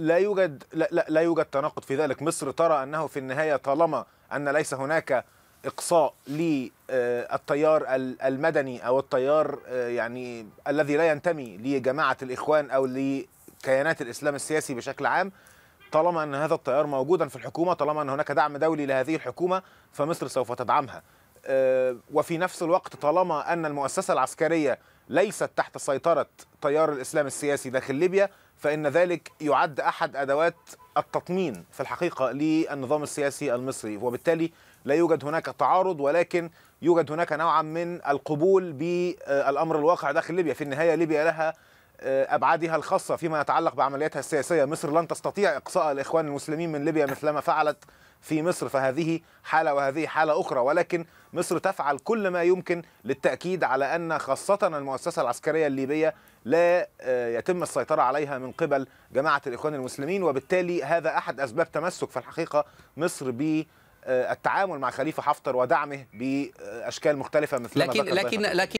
لا يوجد لا, لا, لا يوجد تناقض في ذلك مصر ترى انه في النهايه طالما ان ليس هناك اقصاء للتيار المدني او التيار آه، يعني الذي لا ينتمي لجماعه الاخوان او لكيانات الاسلام السياسي بشكل عام طالما ان هذا التيار موجودا في الحكومه طالما ان هناك دعم دولي لهذه الحكومه فمصر سوف تدعمها آه، وفي نفس الوقت طالما ان المؤسسه العسكريه ليست تحت سيطرة تيار الإسلام السياسي داخل ليبيا فإن ذلك يعد أحد أدوات التطمين في الحقيقة للنظام السياسي المصري وبالتالي لا يوجد هناك تعارض ولكن يوجد هناك نوعا من القبول بالأمر الواقع داخل ليبيا في النهاية ليبيا لها آه، أبعادها الخاصة فيما يتعلق بعملياتها السياسية مصر لن تستطيع إقصاء الإخوان المسلمين من ليبيا مثلما فعلت في مصر فهذه حالة وهذه حالة أخرى ولكن مصر تفعل كل ما يمكن للتأكيد على أن خاصة المؤسسة العسكرية الليبية لا آه، يتم السيطرة عليها من قبل جماعة الإخوان المسلمين وبالتالي هذا أحد أسباب تمسك في الحقيقة مصر ب التعامل مع خليفة حفتر ودعمه بأشكال مختلفة مثل لكن ما لكن لكن